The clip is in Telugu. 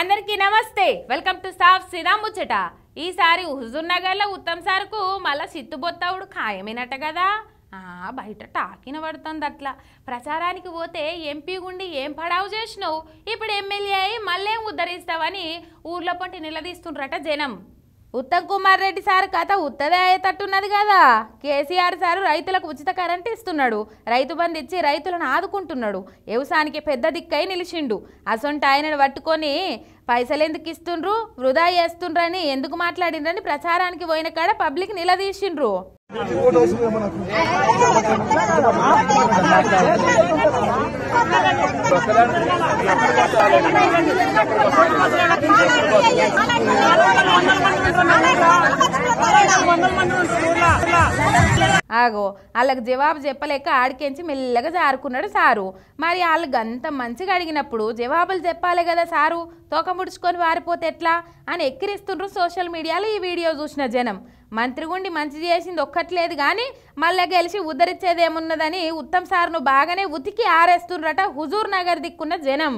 అందరికీ నమస్తే వెల్కమ్ టు సాఫ్ సిరా ముచ్చట ఈసారి నగర్లో ఉత్తమ్ సార్కు మళ్ళా సిత్తుబొత్తవుడు ఖాయమైనట్ట కదా బయట టాకిన పడుతుంది అట్లా ప్రచారానికి పోతే ఎంపీ గుండి ఏం పడావు చేసినావు ఇప్పుడు ఎమ్మెల్యే అయి మళ్ళీ ఉద్ధరిస్తావని ఊర్లో పొంటి నిలదీస్తుండ్రట జనం ఉత్తమ్ కుమార్ రెడ్డి సార్ కథ ఉత్తదే అయ్యేటట్టున్నది కదా కేసీఆర్ సారు రైతులకు ఉచిత కరెంట్ ఇస్తున్నాడు రైతు బంధు ఇచ్చి రైతులను ఆదుకుంటున్నాడు వ్యవసాయానికి పెద్ద దిక్కై నిలిచిండు అసొంటి ఆయనను పట్టుకొని పైసలు ఎందుకు ఇస్తుండ్రు వృధా చేస్తుండ్రని ఎందుకు మాట్లాడిండ్రని ప్రచారానికి పోయిన కాడ పబ్లిక్ నిలదీసిండ్రు ఆగో వాళ్ళకి జవాబు చెప్పలేక ఆడికెంచి మెల్లగా జారుకున్నాడు సారు మరి వాళ్ళకి అంత మంచిగా అడిగినప్పుడు జవాబులు చెప్పాలి కదా సారు తోక ముడుచుకొని వారిపోతే ఎట్లా అని ఎక్కిరిస్తుండ్రు సోషల్ మీడియాలో ఈ వీడియో చూసిన జనం మంత్రిగుండి మంచి చేసింది ఒక్కట్లేదు కానీ మళ్ళీ గెలిచి ఉద్ధరించేదేమున్నదని ఉత్తమ్ సార్ను బాగానే ఉతికి ఆరేస్తుండ్రట హుజూర్ నగర్ దిక్కున్న జనం